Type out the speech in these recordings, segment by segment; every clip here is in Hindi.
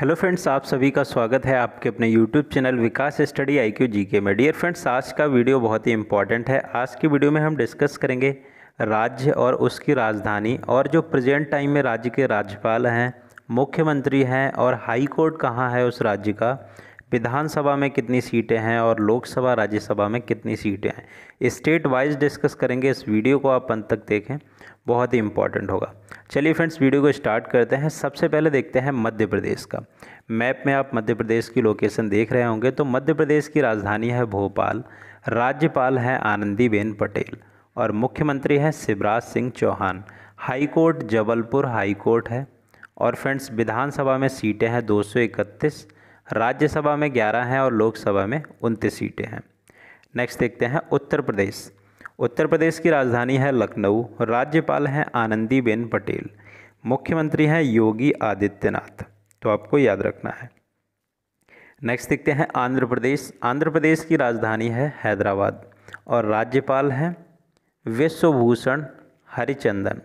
हेलो फ्रेंड्स आप सभी का स्वागत है आपके अपने YouTube channel Vikas study I Q G K में डियर फ्रेंड्स आज का वीडियो बहुत ही इंपॉर्टेंट है आज की वीडियो में हम डिस्कस करेंगे राज्य और उसकी राजधानी और जो प्रेजेंट टाइम में राज्य के राज्यपाल हैं मुख्यमंत्री हैं और हाई कोर्ट कहाँ है उस राज्य का विधानसभा में कितनी सीटें हैं और लोकसभा राज्यसभा में कितनी सीटें हैं स्टेट वाइज डिस्कस करेंगे इस वीडियो को आप अंत तक देखें बहुत ही इंपॉर्टेंट होगा चलिए फ्रेंड्स वीडियो को स्टार्ट करते हैं सबसे पहले देखते हैं मध्य प्रदेश का मैप में आप मध्य प्रदेश की लोकेशन देख रहे होंगे तो मध्य प्रदेश की राजधानी है भोपाल राज्यपाल हैं आनंदीबेन पटेल और मुख्यमंत्री हैं Shivraj Singh Chouhan high court Jabalpur high court है और फ्रेंड्स विधानसभा में सीटें हैं दो सौ इकतीस राज्यसभा में ग्यारह हैं और लोकसभा में उनतीस सीटें हैं नेक्स्ट देखते हैं उत्तर प्रदेश उत्तर प्रदेश की राजधानी है लखनऊ राज्यपाल हैं आनंदीबेन पटेल मुख्यमंत्री हैं योगी आदित्यनाथ तो आपको याद रखना है नेक्स्ट देखते हैं आंध्र प्रदेश आंध्र प्रदेश की राजधानी है हैदराबाद और राज्यपाल हैं विश्वभूषण हरिचंदन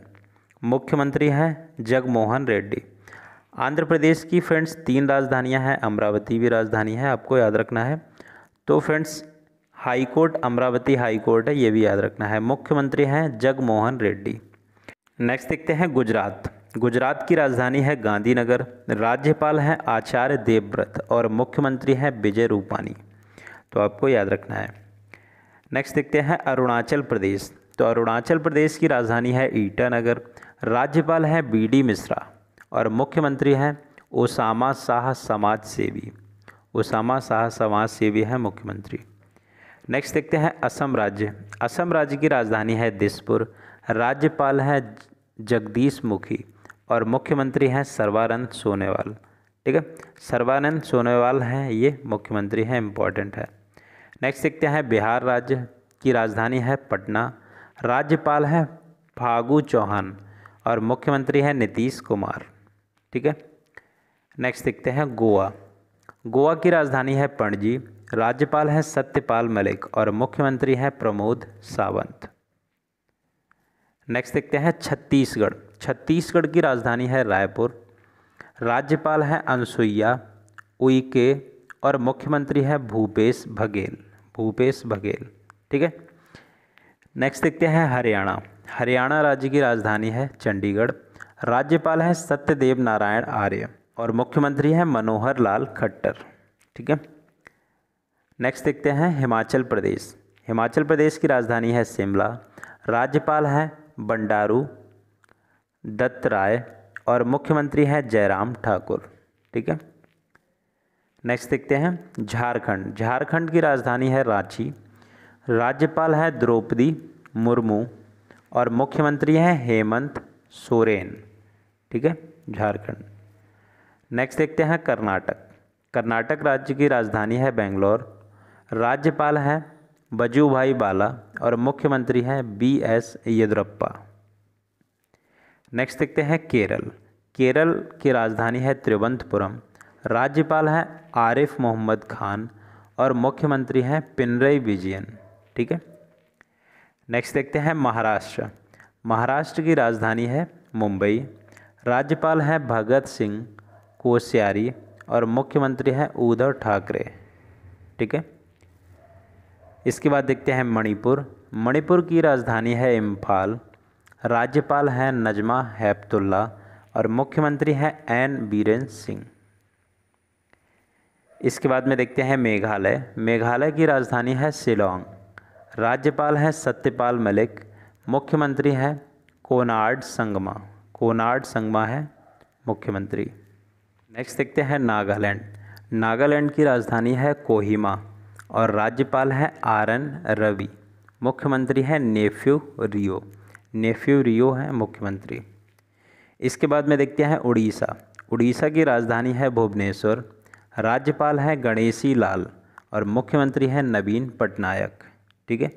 मुख्यमंत्री हैं जगमोहन रेड्डी आंध्र प्रदेश की फ्रेंड्स तीन राजधानियां हैं अमरावती भी राजधानी है आपको याद रखना है तो friends high court Amaravati high court है ये भी याद रखना है मुख्यमंत्री हैं जगमोहन रेड्डी नेक्स्ट देखते हैं गुजरात गुजरात की राजधानी है गांधीनगर राज्यपाल हैं आचार्य देवव्रत और मुख्यमंत्री हैं विजय रूपानी तो आपको याद रखना है नेक्स्ट देखते हैं अरुणाचल प्रदेश तो अरुणाचल प्रदेश की राजधानी है ईटानगर राज्यपाल हैं बी डी मिश्रा और मुख्यमंत्री हैं ओसामा शाह समाज सेवी ओसामा शाह समाज सेवी हैं मुख्यमंत्री नेक्स्ट देखते हैं असम राज्य असम राज्य की राजधानी है दिसपुर राज्यपाल हैं जगदीश मुखी और मुख्यमंत्री हैं सर्वानंद सोनेवाल ठीक है सर्वानंद सोनेवाल हैं ये मुख्यमंत्री हैं इम्पॉर्टेंट है नेक्स्ट देखते हैं बिहार राज्य की राजधानी है पटना राज्यपाल हैं फागू चौहान और मुख्यमंत्री हैं नीतीश कुमार ठीक है नेक्स्ट देखते हैं गोवा गोवा की राजधानी है पणजी राज्यपाल हैं सत्यपाल मलिक और मुख्यमंत्री हैं प्रमोद सावंत नेक्स्ट देखते हैं छत्तीसगढ़ छत्तीसगढ़ की राजधानी है रायपुर राज्यपाल हैं अनसुईया उइके और मुख्यमंत्री हैं भूपेश बघेल भूपेश बघेल ठीक है नेक्स्ट देखते हैं हरियाणा हरियाणा राज्य की राजधानी है चंडीगढ़ राज्यपाल हैं सत्यदेव नारायण आर्य और मुख्यमंत्री हैं मनोहर लाल खट्टर ठीक है नेक्स्ट देखते हैं हिमाचल प्रदेश हिमाचल प्रदेश की राजधानी है शिमला राज्यपाल हैं बंडारू दत्त राय और मुख्यमंत्री हैं जयराम ठाकुर ठीक है नेक्स्ट देखते हैं झारखंड झारखंड की राजधानी है रांची राज्यपाल है द्रौपदी मुर्मू और मुख्यमंत्री हैं हेमंत सोरेन ठीक है झारखंड नेक्स्ट देखते हैं कर्नाटक कर्नाटक राज्य की राजधानी है बेंगलोर राज्यपाल हैं भाई बाला और मुख्यमंत्री हैं बी एस येदुरप्पा नेक्स्ट देखते हैं केरल केरल की राजधानी है त्रिवंतपुरम राज्यपाल हैं आरिफ मोहम्मद खान और मुख्यमंत्री हैं पिनरई विजयन ठीक है नेक्स्ट देखते हैं महाराष्ट्र महाराष्ट्र की राजधानी है मुंबई राज्यपाल हैं भगत सिंह कोश्यारी और मुख्यमंत्री हैं उद्धव ठाकरे ठीक है इसके बाद देखते हैं मणिपुर मणिपुर की राजधानी है इम्फाल राज्यपाल हैं नजमा हैपतुल्ला और मुख्यमंत्री हैं एन बीरेन सिंह इसके बाद में देखते हैं मेघालय मेघालय की राजधानी है शिलोंग राज्यपाल हैं सत्यपाल मलिक मुख्यमंत्री हैं कोनार्ड संगमा कोनार्ड संगमा है मुख्यमंत्री नेक्स्ट देखते हैं नागालैंड नागालैंड की राजधानी है कोहिमा और राज्यपाल है आर एन रवि मुख्यमंत्री है नेफ्यू रियो नेफ्यू रियो है मुख्यमंत्री इसके बाद में देखते हैं उड़ीसा उड़ीसा की राजधानी है भुवनेश्वर राज्यपाल हैं गणेशी लाल और मुख्यमंत्री हैं नवीन पटनायक ठीक है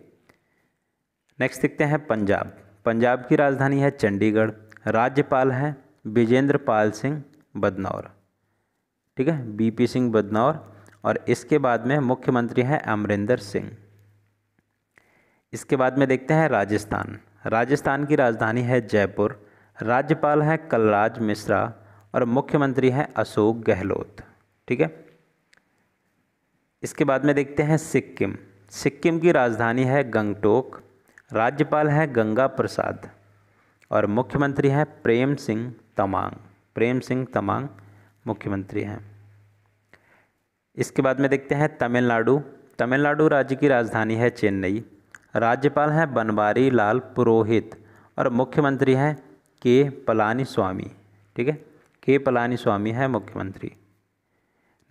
नेक्स्ट देखते हैं पंजाब पंजाब की राजधानी है चंडीगढ़ राज्यपाल हैं विजेंद्र पाल सिंह बदनौर ठीक है बीपी सिंह बदनौर और इसके बाद में मुख्यमंत्री हैं अमरिंदर सिंह इसके बाद में देखते हैं राजस्थान राजस्थान की राजधानी है जयपुर राज्यपाल हैं कलराज मिश्रा और मुख्यमंत्री हैं अशोक गहलोत ठीक है इसके बाद में देखते हैं सिक्किम सिक्किम की राजधानी है गंगटोक राज्यपाल हैं गंगा प्रसाद और मुख्यमंत्री हैं प्रेम सिंह तमांग प्रेम सिंह तमांग मुख्यमंत्री हैं इसके बाद में देखते हैं तमिलनाडु तमिलनाडु राज्य की राजधानी है चेन्नई राज्यपाल हैं बनवारी लाल पुरोहित और मुख्यमंत्री हैं के पलानी स्वामी ठीक है के पलानी स्वामी हैं मुख्यमंत्री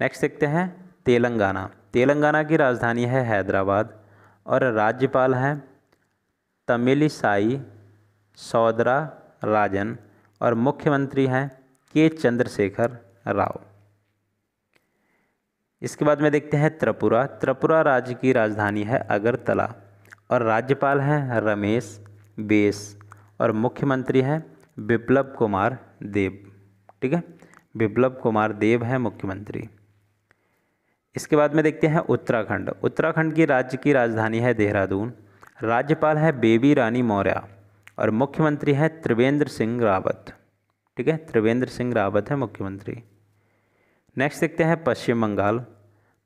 नेक्स्ट देखते हैं तेलंगाना तेलंगाना की राजधानी है हैदराबाद और राज्यपाल हैं तमिलिसाई सौदरा राजन और मुख्यमंत्री हैं के चंद्रशेखर राव इसके बाद में देखते हैं त्रिपुरा त्रिपुरा राज्य की राजधानी है अगरतला और राज्यपाल हैं रमेश बेस और मुख्यमंत्री हैं विप्लव कुमार देव ठीक है विप्लव कुमार देव हैं मुख्यमंत्री इसके बाद में देखते हैं उत्तराखंड उत्तराखंड की राज्य की राजधानी है देहरादून राज्यपाल है बेबी रानी मौर्य और मुख्यमंत्री है त्रिवेंद्र सिंह रावत ठीक है त्रिवेंद्र सिंह रावत है मुख्यमंत्री नेक्स्ट देखते हैं पश्चिम बंगाल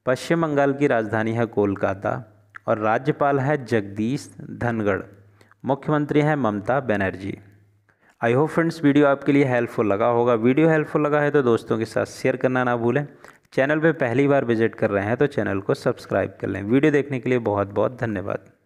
पश्चिम बंगाल की राजधानी है कोलकाता और राज्यपाल है जगदीश धनगढ़ मुख्यमंत्री हैं Mamata Banerjee I hope friends video आपके लिए हेल्पफुल लगा होगा वीडियो हेल्पफुल लगा है तो दोस्तों के साथ शेयर करना ना भूलें चैनल पे पहली बार विजिट कर रहे हैं तो चैनल को सब्सक्राइब कर लें वीडियो देखने के लिए बहुत बहुत धन्यवाद